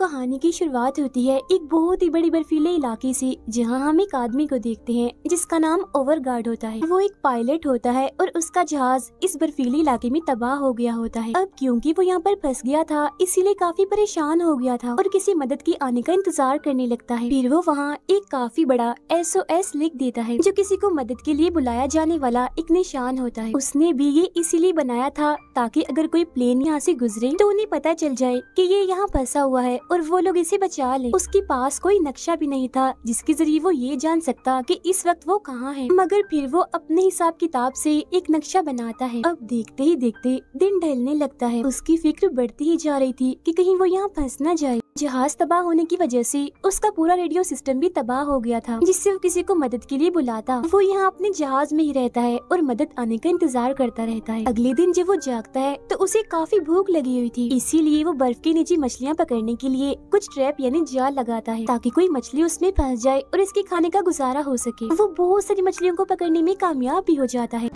कहानी की शुरुआत होती है एक बहुत ही बड़ी बर्फीले इलाके से जहां हम एक आदमी को देखते हैं जिसका नाम ओवर गार्ड होता है वो एक पायलट होता है और उसका जहाज इस बर्फीले इलाके में तबाह हो गया होता है अब क्योंकि वो यहाँ पर फंस गया था इसीलिए काफी परेशान हो गया था और किसी मदद के आने का इंतजार करने लगता है फिर वो वहाँ एक काफी बड़ा एस लिख देता है जो किसी को मदद के लिए बुलाया जाने वाला एक निशान होता है उसने भी ये इसीलिए बनाया था ताकि अगर कोई प्लेन यहाँ से गुजरे तो उन्हें पता चल जाए की ये यहाँ फंसा हुआ है और वो लोग इसे बचा ले उसके पास कोई नक्शा भी नहीं था जिसके जरिए वो ये जान सकता कि इस वक्त वो कहाँ है मगर फिर वो अपने हिसाब किताब से एक नक्शा बनाता है अब देखते ही देखते दिन ढलने लगता है उसकी फिक्र बढ़ती ही जा रही थी कि कहीं वो यहाँ फंस न जाए जहाज तबाह होने की वजह से उसका पूरा रेडियो सिस्टम भी तबाह हो गया था जिससे वो किसी को मदद के लिए बुलाता वो यहाँ अपने जहाज में ही रहता है और मदद आने का इंतजार करता रहता है अगले दिन जब वो जागता है तो उसे काफी भूख लगी हुई थी इसीलिए वो बर्फ के नीचे मछलियाँ पकड़ने के लिए कुछ ट्रैप यानी जाल लगाता है ताकि कोई मछली उसमें फंस जाए और इसके खाने का गुजारा हो सके वो बहुत सारी मछलियों को पकड़ने में कामयाब भी हो जाता है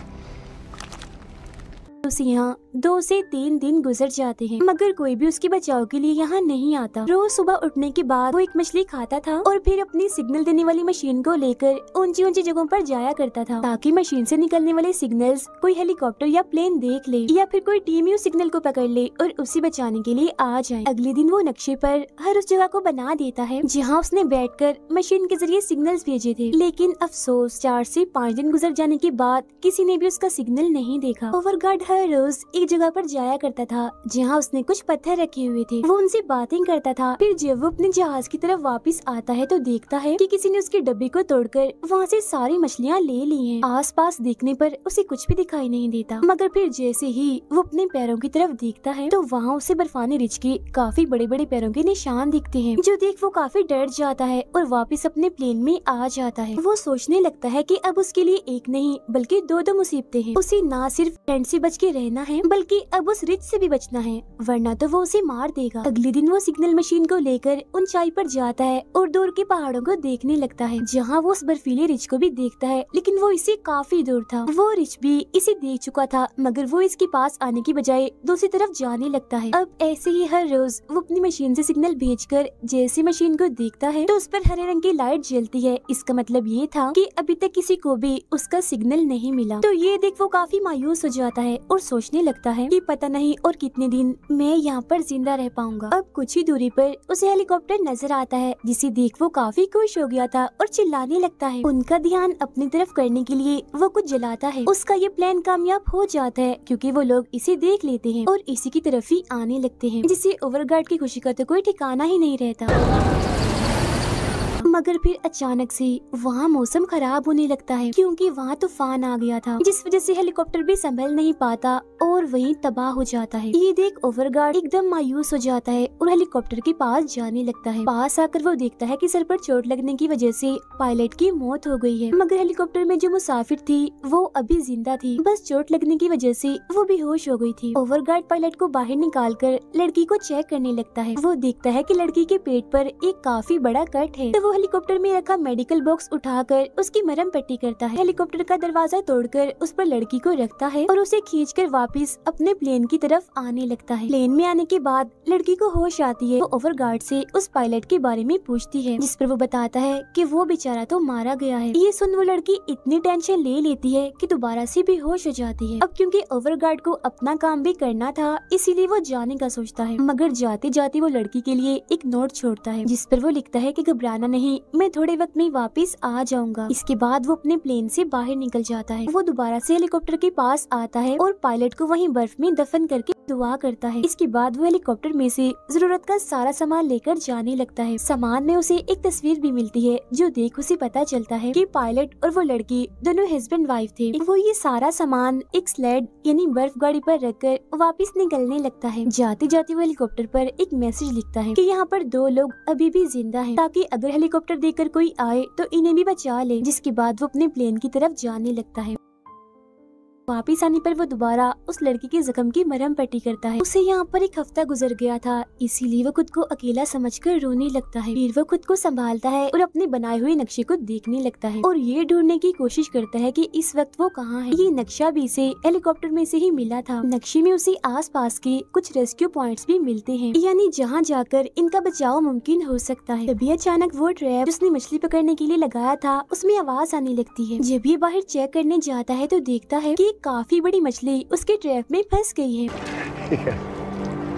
उसे यहाँ दो से तीन दिन गुजर जाते हैं मगर कोई भी उसके बचाव के लिए यहाँ नहीं आता रोज सुबह उठने के बाद वो एक मछली खाता था और फिर अपनी सिग्नल देने वाली मशीन को लेकर ऊंची ऊंची जगहों पर जाया करता था ताकि मशीन से निकलने वाले सिग्नल्स कोई हेलीकॉप्टर या प्लेन देख ले या फिर कोई टीम ही उस सिग्नल को पकड़ ले और उसे बचाने के लिए आ जाए अगले दिन वो नक्शे पर हर उस जगह को बना देता है जहाँ उसने कर मशीन के जरिए सिग्नल भेजे थे लेकिन अफसोस चार से पाँच दिन गुजर जाने के बाद किसी ने भी उसका सिग्नल नहीं देखा गार्ड हर रोज एक जगह पर जाया करता था जहाँ उसने कुछ पत्थर रखे हुए थे वो उनसे बातें करता था फिर जब वो अपने जहाज की तरफ वापस आता है तो देखता है कि किसी ने उसके डब्बे को तोड़कर वहाँ से सारी मछलियाँ ले ली हैं आसपास देखने पर उसे कुछ भी दिखाई नहीं देता मगर फिर जैसे ही वो अपने पैरों की तरफ देखता है तो वहाँ उसे बर्फानी रिच के काफी बड़े बड़े पैरों के निशान दिखते है जो देख वो काफी डर जाता है और वापिस अपने प्लेन में आ जाता है वो सोचने लगता है की अब उसके लिए एक नहीं बल्कि दो दो तो मुसीबतें हैं उसे न सिर्फ टेंट ऐसी बच के रहना है बल्कि अब उस रिच से भी बचना है वरना तो वो उसे मार देगा अगले दिन वो सिग्नल मशीन को लेकर ऊंचाई पर जाता है और दूर के पहाड़ों को देखने लगता है जहाँ वो उस बर्फीले रिच को भी देखता है लेकिन वो इसे काफी दूर था वो रिच भी इसे देख चुका था मगर वो इसके पास आने की बजाय दूसरी तरफ जाने लगता है अब ऐसे ही हर रोज वो अपनी मशीन से सिग्नल कर जैसे मशीन को देखता है तो उस पर हरे रंग की लाइट जलती है इसका मतलब ये था कि अभी तक किसी को भी उसका सिग्नल नहीं मिला तो ये देख वो काफी मायूस हो जाता है और सोचने लगता है कि पता नहीं और कितने दिन मैं यहाँ पर जिंदा रह पाऊंगा अब कुछ ही दूरी पर उसे हेलीकॉप्टर नजर आता है जिसे देख वो काफी खुश हो गया था और चिल्लाने लगता है उनका ध्यान अपनी तरफ करने के लिए वो कुछ जलाता है उसका ये प्लान कामयाब हो जाता है क्योंकि वो लोग इसे देख लेते हैं और इसी की तरफ ही आने लगते हैं जिसे ओवरगार्ड की खुशी का तो कोई ठिकाना ही नहीं रहता मगर फिर अचानक से वहाँ मौसम खराब होने लगता है क्योंकि वहाँ तूफान आ गया था जिस वजह से हेलीकॉप्टर भी संभल नहीं पाता और वही तबाह हो जाता है ये देख ओवरगार्ड एकदम मायूस हो जाता है और हेलीकॉप्टर के पास जाने लगता है पास आकर वो देखता है कि सर पर चोट लगने की वजह से पायलट की मौत हो गई है मगर हेलीकॉप्टर में जो मुसाफिर थी वो अभी जिंदा थी बस चोट लगने की वजह से वो बेहोश हो गई थी गार्ड पायलट को बाहर निकाल कर लड़की को चेक करने लगता है वो देखता है की लड़की के पेट पर एक काफी बड़ा कट है तो वो हेलीकॉप्टर हेलीकॉप्टर में रखा मेडिकल बॉक्स उठाकर उसकी मरम पट्टी करता है हेलीकॉप्टर का दरवाजा तोड़कर उस पर लड़की को रखता है और उसे खींचकर वापस अपने प्लेन की तरफ आने लगता है प्लेन में आने के बाद लड़की को होश आती है वो ओवर गार्ड से उस पायलट के बारे में पूछती है जिस पर वो बताता है कि वो बेचारा तो मारा गया है ये सुन वो लड़की इतनी टेंशन ले लेती है कि दोबारा से होश हो जाती है अब क्योंकि ओवर गार्ड को अपना काम भी करना था इसीलिए वो जाने का सोचता है मगर जाते जाते वो लड़की के लिए एक नोट छोड़ता है जिस पर वो लिखता है की घबराना नहीं नहीं मैं थोड़े वक्त में वापस आ जाऊंगा इसके बाद वो अपने प्लेन से बाहर निकल जाता है वो दोबारा से हेलीकॉप्टर के पास आता है और पायलट को वहीं बर्फ में दफन करके दुआ करता है इसके बाद वो हेलीकॉप्टर में से जरूरत का सारा सामान लेकर जाने लगता है सामान में उसे एक तस्वीर भी मिलती है जो देख उसे पता चलता है कि पायलट और वो लड़की दोनों हस्बैंड वाइफ थे वो ये सारा सामान एक स्लेड यानी बर्फ गाड़ी पर रखकर वापस निकलने लगता है जाते जाते वो हेलीकॉप्टर पर एक मैसेज लिखता है कि यहाँ पर दो लोग अभी भी जिंदा है ताकि अगर हेलीकॉप्टर हेलीकॉप्टर देकर कोई आए तो इन्हें भी बचा ले जिसके बाद वो अपने प्लेन की तरफ जाने लगता है वापिस आने पर वो दोबारा उस लड़की के जख्म की मरहम पट्टी करता है उसे यहाँ पर एक हफ्ता गुजर गया था इसीलिए वो खुद को अकेला समझकर रोने लगता है फिर वो खुद को संभालता है और अपने बनाए हुए नक्शे को देखने लगता है और ये ढूंढने की कोशिश करता है कि इस वक्त वो कहाँ है ये नक्शा भी इसे हेलीकॉप्टर में से ही मिला था नक्शे में उसे पास के कुछ रेस्क्यू प्वाइंट भी मिलते हैं यानी जहाँ जाकर इनका बचाव मुमकिन हो सकता है तभी अचानक वो ट्रैप जिसने मछली पकड़ने के लिए लगाया था उसमें आवाज आने लगती है जब ये बाहर चेक करने जाता है तो देखता है की काफी बड़ी मछली उसके ट्रैप में फंस गई है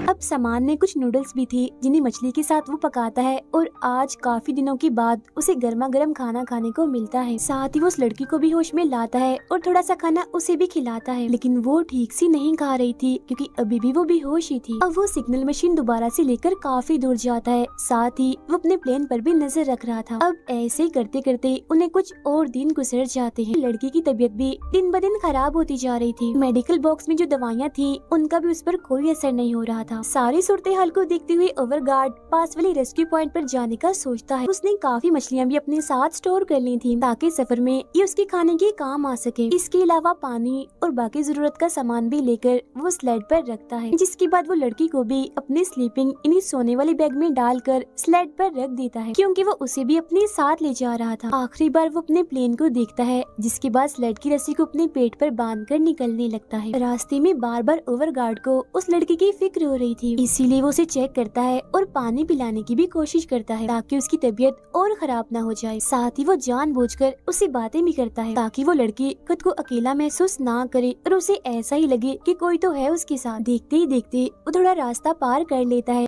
अब सामान में कुछ नूडल्स भी थी जिन्हें मछली के साथ वो पकाता है और आज काफी दिनों के बाद उसे गर्मा गर्म खाना खाने को मिलता है साथ ही वो उस लड़की को भी होश में लाता है और थोड़ा सा खाना उसे भी खिलाता है लेकिन वो ठीक से नहीं खा रही थी क्योंकि अभी भी वो बेहोश ही थी अब वो सिग्नल मशीन दोबारा से लेकर काफी दूर जाता है साथ ही वो अपने प्लेन पर भी नजर रख रहा था अब ऐसे ही करते करते उन्हें कुछ और दिन गुजर जाते हैं लड़की की तबीयत भी दिन ब दिन खराब होती जा रही थी मेडिकल बॉक्स में जो दवाइयाँ थी उनका भी उस पर कोई असर नहीं हो रहा था था सारी सूरत हाल को देखते हुए ओवर गार्ड पास वाले रेस्क्यू पॉइंट पर जाने का सोचता है उसने काफी मछलियाँ भी अपने साथ स्टोर कर ली थी ताकि सफर में ये उसके खाने के काम आ सके इसके अलावा पानी और बाकी जरूरत का सामान भी लेकर वो स्लेट पर रखता है जिसके बाद वो लड़की को भी अपने स्लीपिंग इन्हीं सोने वाले बैग में डालकर स्लेट पर रख देता है क्योंकि वो उसे भी अपने साथ ले जा रहा था आखिरी बार वो अपने प्लेन को देखता है जिसके बाद स्लेट की रस्सी को अपने पेट पर बांध कर निकलने लगता है रास्ते में बार बार ओवर गार्ड को उस लड़की की फिक्र हो रही रही थी इसीलिए वो उसे चेक करता है और पानी पिलाने की भी कोशिश करता है ताकि उसकी तबीयत और खराब ना हो जाए साथ ही वो जानबूझकर उसे बातें भी करता है ताकि वो लड़की खुद को अकेला महसूस ना करे और उसे ऐसा ही लगे कि कोई तो है उसके साथ देखते ही देखते वो थोड़ा रास्ता पार कर लेता है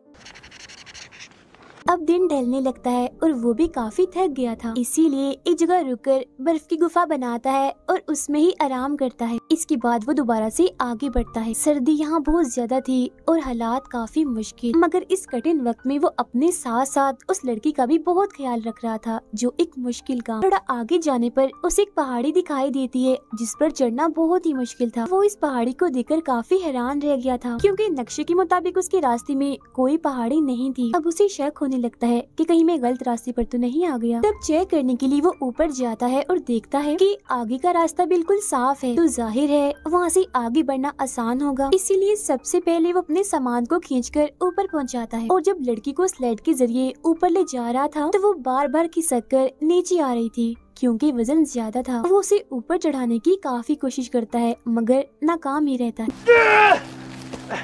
अब दिन ढलने लगता है और वो भी काफी थक गया था इसीलिए एक जगह रुककर बर्फ की गुफा बनाता है और उसमें ही आराम करता है इसके बाद वो दोबारा से आगे बढ़ता है सर्दी यहाँ बहुत ज्यादा थी और हालात काफी मुश्किल मगर इस कठिन वक्त में वो अपने साथ साथ उस लड़की का भी बहुत ख्याल रख रहा था जो एक मुश्किल काम थोड़ा आगे जाने पर उसे एक पहाड़ी दिखाई देती है जिस पर चढ़ना बहुत ही मुश्किल था वो इस पहाड़ी को देखकर काफी हैरान रह गया था क्योंकि नक्शे के मुताबिक उसके रास्ते में कोई पहाड़ी नहीं थी अब उसे शक होने सोचने लगता है कि कहीं मैं गलत रास्ते पर तो नहीं आ गया तब चेक करने के लिए वो ऊपर जाता है और देखता है कि आगे का रास्ता बिल्कुल साफ है तो जाहिर है वहाँ से आगे बढ़ना आसान होगा इसीलिए सबसे पहले वो अपने सामान को कर ऊपर पहुँचाता है और जब लड़की को स्लेट के जरिए ऊपर ले जा रहा था तो वो बार बार खिसक कर नीचे आ रही थी क्योंकि वजन ज्यादा था वो उसे ऊपर चढ़ाने की काफी कोशिश करता है मगर नाकाम ही रहता है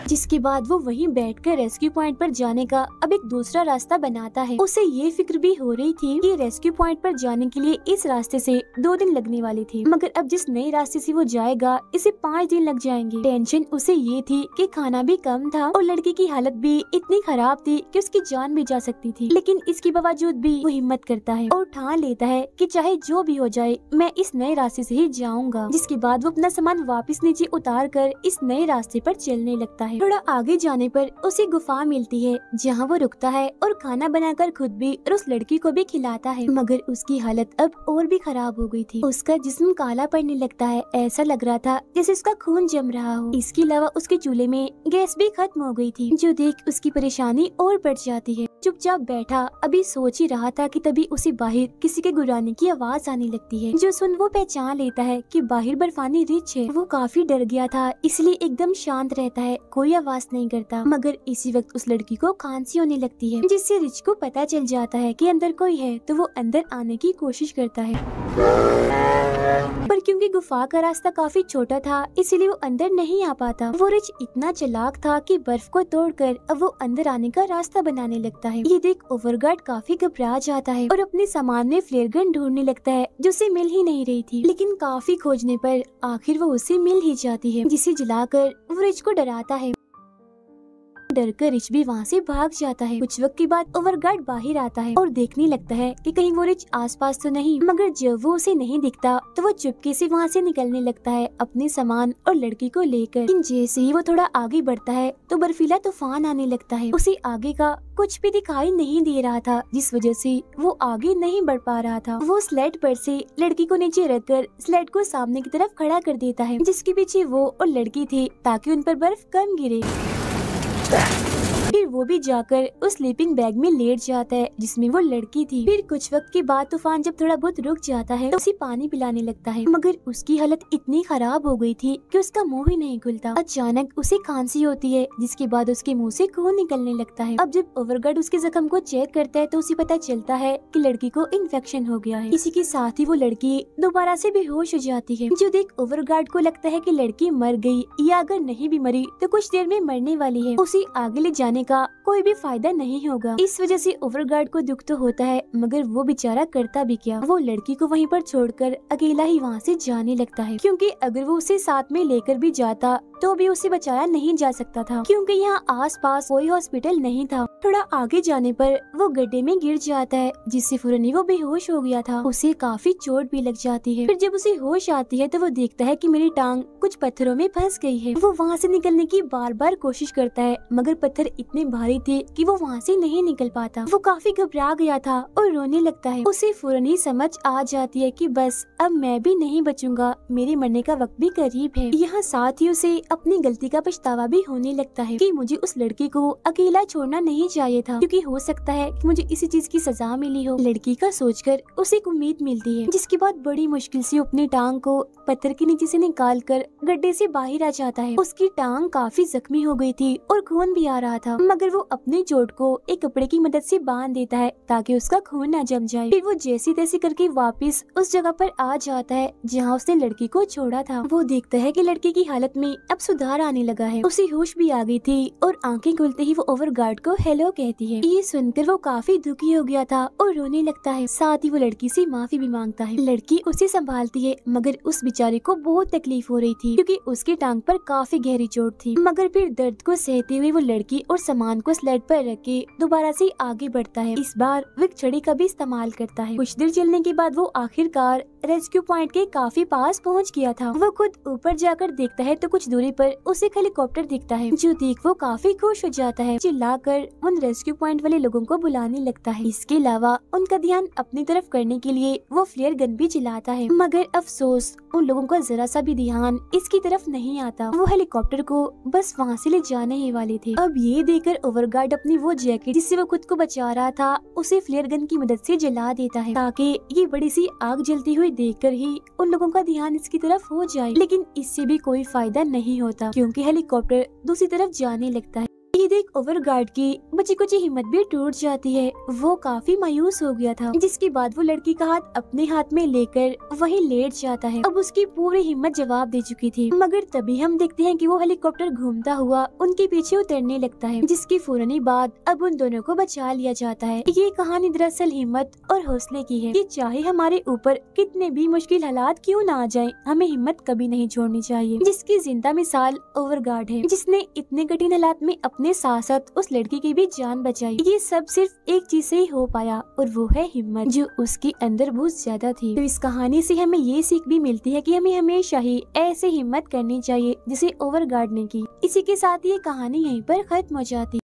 जिसके बाद वो वहीं बैठकर रेस्क्यू पॉइंट पर जाने का अब एक दूसरा रास्ता बनाता है उसे ये फिक्र भी हो रही थी कि रेस्क्यू पॉइंट पर जाने के लिए इस रास्ते से दो दिन लगने वाले थे मगर अब जिस नए रास्ते से वो जाएगा इसे पाँच दिन लग जाएंगे टेंशन उसे ये थी कि खाना भी कम था और लड़की की हालत भी इतनी खराब थी कि उसकी जान भी जा सकती थी लेकिन इसके बावजूद भी वो हिम्मत करता है और ठान लेता है कि चाहे जो भी हो जाए मैं इस नए रास्ते से ही जाऊंगा जिसके बाद वो अपना सामान वापस नीचे उतार कर इस नए रास्ते पर चलने लगता लगता है थोड़ा आगे जाने पर उसे गुफा मिलती है जहाँ वो रुकता है और खाना बनाकर खुद भी और उस लड़की को भी खिलाता है मगर उसकी हालत अब और भी खराब हो गई थी उसका जिस्म काला पड़ने लगता है ऐसा लग रहा था जैसे उसका खून जम रहा हो इसके अलावा उसके चूल्हे में गैस भी खत्म हो गयी थी जो देख उसकी परेशानी और बढ़ जाती है चुपचाप बैठा अभी सोच ही रहा था की तभी उसे बाहर किसी के गुराने की आवाज आने लगती है जो सुन वो पहचान लेता है की बाहर बर्फानी रिच है वो काफी डर गया था इसलिए एकदम शांत रहता है कोई आवाज नहीं करता मगर इसी वक्त उस लड़की को खांसी होने लगती है जिससे रिच को पता चल जाता है कि अंदर कोई है तो वो अंदर आने की कोशिश करता है पर क्योंकि गुफा का रास्ता काफी छोटा था इसलिए वो अंदर नहीं आ पाता वो रिच इतना चलाक था कि बर्फ को तोड़कर अब वो अंदर आने का रास्ता बनाने लगता है ये देख ओवरगार्ड काफी घबरा जाता है और अपने सामान में फ्लेयर गन ढूंढने लगता है जो उसे मिल ही नहीं रही थी लेकिन काफी खोजने पर आखिर वो उसे मिल ही जाती है जिसे जलाकर वो रिच को डराता है डर कर रिच भी वहाँ से भाग जाता है कुछ वक्त के बाद गार्ड बाहर आता है और देखने लगता है कि कहीं वो रिच आसपास तो नहीं मगर जब वो उसे नहीं दिखता तो वो चुपके से वहाँ से निकलने लगता है अपने सामान और लड़की को लेकर जैसे ही वो थोड़ा आगे बढ़ता है तो बर्फीला तूफान आने लगता है उसे आगे का कुछ भी दिखाई नहीं दे रहा था जिस वजह से वो आगे नहीं बढ़ पा रहा था वो स्लेट पर से लड़की को नीचे रख कर स्लेट को सामने की तरफ खड़ा कर देता है जिसके पीछे वो और लड़की थी ताकि उन पर बर्फ कम गिरे that? फिर वो भी जाकर उस स्लीपिंग बैग में लेट जाता है जिसमें वो लड़की थी फिर कुछ वक्त के बाद तूफान जब थोड़ा बहुत रुक जाता है तो उसे पानी पिलाने लगता है मगर उसकी हालत इतनी खराब हो गई थी कि उसका मुंह ही नहीं खुलता अचानक उसे खांसी होती है जिसके बाद उसके मुंह से खून निकलने लगता है अब जब ओवरगार्ड उसके जख्म को चेक करता है तो उसे पता चलता है कि लड़की को इन्फेक्शन हो गया है इसी के साथ ही वो लड़की दोबारा से बेहोश हो जाती है जो देख ओवरगार्ड को लगता है की लड़की मर गयी या अगर नहीं भी मरी तो कुछ देर में मरने वाली है उसे आगे ले जाने का का कोई भी फायदा नहीं होगा इस वजह से गार्ड को दुख तो होता है मगर वो बेचारा करता भी क्या वो लड़की को वहीं पर छोड़कर अकेला ही वहाँ से जाने लगता है क्योंकि अगर वो उसे साथ में लेकर भी जाता तो भी उसे बचाया नहीं जा सकता था क्योंकि यहाँ आसपास कोई हॉस्पिटल नहीं था थोड़ा आगे जाने पर वो गड्ढे में गिर जाता है जिससे फौरन ही वो बेहोश हो गया था उसे काफी चोट भी लग जाती है फिर जब उसे होश आती है तो वो देखता है कि मेरी टांग कुछ पत्थरों में फंस गई है वो वहाँ से निकलने की बार बार कोशिश करता है मगर पत्थर इतने इतने भारी थे कि वो वहाँ से नहीं निकल पाता वो काफी घबरा गया था और रोने लगता है उसे फौरन ही समझ आ जाती है कि बस अब मैं भी नहीं बचूंगा मेरे मरने का वक्त भी करीब है यहाँ साथ ही उसे अपनी गलती का पछतावा भी होने लगता है कि मुझे उस लड़की को अकेला छोड़ना नहीं चाहिए था क्योंकि हो सकता है कि मुझे इसी चीज की सजा मिली हो लड़की का कर उसे एक उम्मीद मिलती है जिसके बाद बड़ी मुश्किल से अपनी टांग को पत्थर के नीचे से निकाल कर गड्ढे से बाहर आ जाता है उसकी टांग काफी जख्मी हो गई थी और खून भी आ रहा था मगर वो अपने चोट को एक कपड़े की मदद से बांध देता है ताकि उसका खून ना जम जाए फिर वो जैसी तैसी करके वापस उस जगह पर आ जाता है जहाँ उसने लड़की को छोड़ा था वो देखता है कि लड़की की हालत में अब सुधार आने लगा है उसे होश भी आ गई थी और आंखें खुलते ही वो ओवर गार्ड को हेलो कहती है ये सुनकर वो काफी दुखी हो गया था और रोने लगता है साथ ही वो लड़की से माफी भी मांगता है लड़की उसे संभालती है मगर उस बेचारे को बहुत तकलीफ हो रही थी क्योंकि उसकी टांग पर काफी गहरी चोट थी मगर फिर दर्द को सहते हुए वो लड़की और समाज सामान को स्लेट पर रख के दोबारा से आगे बढ़ता है इस बार विक छड़ी का भी इस्तेमाल करता है कुछ देर चलने के बाद वो आखिरकार रेस्क्यू पॉइंट के काफी पास पहुंच गया था वो खुद ऊपर जाकर देखता है तो कुछ दूरी पर उसे एक हेलीकॉप्टर दिखता है जो देख वो काफी खुश हो जाता है चिल्लाकर उन रेस्क्यू पॉइंट वाले लोगों को बुलाने लगता है इसके अलावा उनका ध्यान अपनी तरफ करने के लिए वो फ्लेयर गन भी चिल्लाता है मगर अफसोस उन लोगों का जरा सा भी ध्यान इसकी तरफ नहीं आता वो हेलीकॉप्टर को बस वहाँ से ले जाने ही वाले थे अब ये देखकर गार्ड अपनी वो जैकेट जिससे वो खुद को बचा रहा था उसे फ्लेयर गन की मदद से जला देता है ताकि ये बड़ी सी आग जलती हुई देखकर ही उन लोगों का ध्यान इसकी तरफ हो जाए लेकिन इससे भी कोई फायदा नहीं होता क्योंकि हेलीकॉप्टर दूसरी तरफ जाने लगता है देख गार्ड की बची कुची हिम्मत भी टूट जाती है वो काफी मायूस हो गया था जिसके बाद वो लड़की का हाथ अपने हाथ में लेकर वही लेट जाता है अब उसकी पूरी हिम्मत जवाब दे चुकी थी मगर तभी हम देखते हैं कि वो हेलीकॉप्टर घूमता हुआ उनके पीछे उतरने लगता है जिसकी फौरन ही बाद अब उन दोनों को बचा लिया जाता है ये कहानी दरअसल हिम्मत और हौसले की है कि चाहे हमारे ऊपर कितने भी मुश्किल हालात क्यों ना आ जाए हमें हिम्मत कभी नहीं छोड़नी चाहिए जिसकी जिंदा मिसाल गार्ड है जिसने इतने कठिन हालात में अपने साथ साथ उस लड़की की भी जान बचाई ये सब सिर्फ एक चीज से ही हो पाया और वो है हिम्मत जो उसके अंदर बहुत ज्यादा थी तो इस कहानी से हमें ये सीख भी मिलती है कि हमें हमेशा ही ऐसे हिम्मत करनी चाहिए जिसे ओवर गार्ड की इसी के साथ ये कहानी यहीं पर खत्म हो जाती